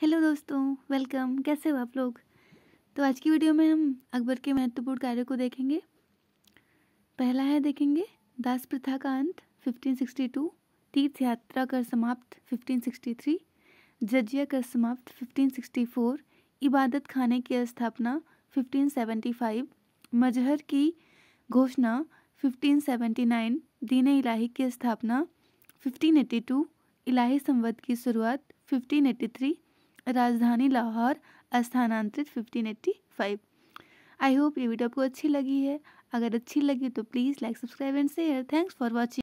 hello दोस्तों welcome कैसे हो आप लोग तो आज की वीडियो में हम अकबर के महत्वपूर्ण कार्यों को देखेंगे पहला है देखेंगे दास प्रथा का अंत 1562 तीर्थ यात्रा कर समाप्त 1563 जजिया कर समाप्त 1564 इबादत खाने की स्थापना 1575 मजहर की घोषणा 1579 दीन इलाही की स्थापना 1582 इलाही संवत की शुरुआत 1583 राजधानी लाहौर स्थानांतरित fifteen eighty five I hope ये वीडियो आपको अच्छी लगी है अगर अच्छी लगी तो please like subscribe and share thanks for watching